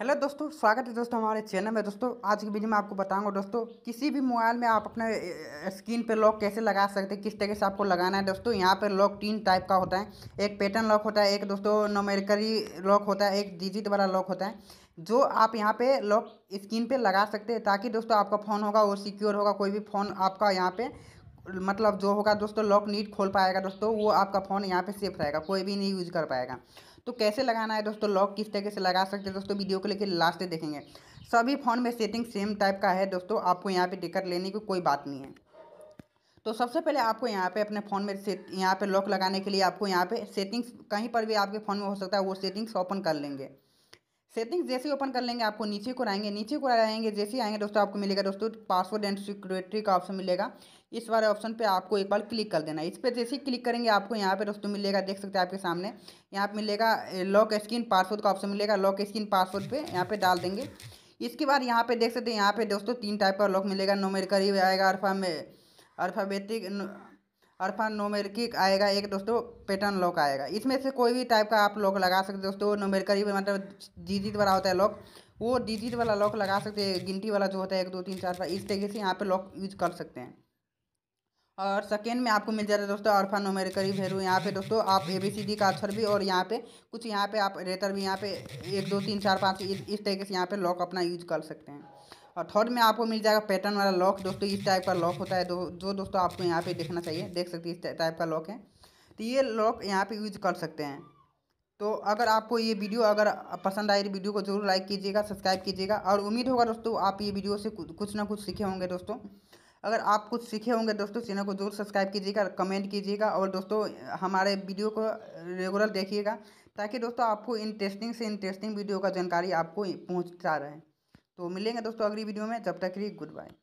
hello दोस्तों स्वागत है दोस्तों हमारे चैनल में दोस्तों आज की वीडियो में आपको बताऊंगा दोस्तों किसी भी मोबाइल में आप अपने स्क्रीन पे लॉक कैसे लगा सकते हैं किस तरीके से आपको लगाना है दोस्तों यहाँ पर लॉक तीन टाइप का होता है एक पैटर्न लॉक होता है एक दोस्तों नोमेरिकली लॉक होता है एक डिजिट वाला लॉक होता है जो आप यहाँ पे लॉक स्क्रीन पे लगा सकते हैं ताकि दोस्तों आपका फ़ोन होगा वो सिक्योर होगा कोई भी फ़ोन आपका यहाँ पे मतलब जो होगा दोस्तों लॉक नीट खोल पाएगा दोस्तों वो आपका फ़ोन यहाँ पे सेफ रहेगा कोई भी नहीं यूज़ कर पाएगा तो कैसे लगाना है दोस्तों लॉक किस तरीके से लगा सकते हैं दोस्तों वीडियो को लेकर लास्ट देखेंगे सभी फ़ोन में सेटिंग सेम टाइप का है दोस्तों आपको यहाँ पर टिकट लेने की कोई बात नहीं है तो सबसे पहले आपको यहाँ पे अपने फ़ोन में से यहाँ पे लॉक लगाने के लिए आपको यहाँ पे सेटिंग्स कहीं पर भी आपके फ़ोन में हो सकता है वो सेटिंग्स ओपन कर लेंगे सेटिंग जैसे ओपन कर लेंगे आपको नीचे को आएंगे नीचे को आएंगे जैसे आएंगे दोस्तों आपको मिलेगा दोस्तों पासवर्ड एंड सिक्योरिटी का ऑप्शन मिलेगा इस वाले ऑप्शन पे आपको एक बार क्लिक कर देना इस पर जैसे ही क्लिक करेंगे आपको यहाँ पे दोस्तों मिलेगा देख सकते हैं आपके सामने यहाँ पे मिलेगा लॉक स्क्रीन पासवर्ड का ऑप्शन मिलेगा लॉक स्क्रीन पासवर्ड पर यहाँ पे डाल देंगे इसके बाद यहाँ पे देख सकते हैं यहाँ पे दोस्तों तीन टाइप का लॉक मिलेगा नोमेरिकल आएगा अर्फा में अर्फाबेटिक अरफा नोमेरिक आएगा एक दोस्तों पैटर्न लॉक आएगा इसमें से कोई भी टाइप का आप लॉक लगा सकते दोस्तों नोमेरिकली मतलब डिजिट वाला होता है लॉक वो डिजिट वाला लॉक लगा सकते हैं गिनती वाला जो होता है एक दो तीन चार पाँच इस तरीके से यहाँ पर लॉक यूज कर सकते हैं और सेकेंड में आपको मिल जाता है दोस्तों अरफा नोमेरिकरी वैल्यू यहाँ पे दोस्तों आप ए बी सी डी का अक्षर भी और यहाँ पे कुछ यहाँ पे आप रेतर भी यहाँ पे एक दो तीन चार पाँच इस तरीके से यहाँ पे लॉक अपना यूज कर सकते हैं और थर्ड में आपको मिल जाएगा पैटर्न वाला लॉक दोस्तों इस टाइप का लॉक होता है दो, जो दोस्तों आपको यहाँ पे देखना चाहिए देख सकते हैं इस टाइप का लॉक है तो ये लॉक यहाँ पे यूज कर सकते हैं तो अगर आपको ये वीडियो अगर पसंद आए तो वीडियो को जरूर लाइक कीजिएगा सब्सक्राइब कीजिएगा और उम्मीद होगा दोस्तों आप ये वीडियो से कुछ ना कुछ सीखे होंगे दोस्तों अगर आप कुछ सीखे होंगे दोस्तों चैनल को जरूर सब्सक्राइब कीजिएगा कमेंट कीजिएगा और दोस्तों हमारे वीडियो को रेगुलर देखिएगा ताकि दोस्तों आपको इंटरेस्टिंग से इंटरेस्टिंग वीडियो का जानकारी आपको पहुँचता रहे तो मिलेंगे दोस्तों अगली वीडियो में जब तक के लिए गुड बाय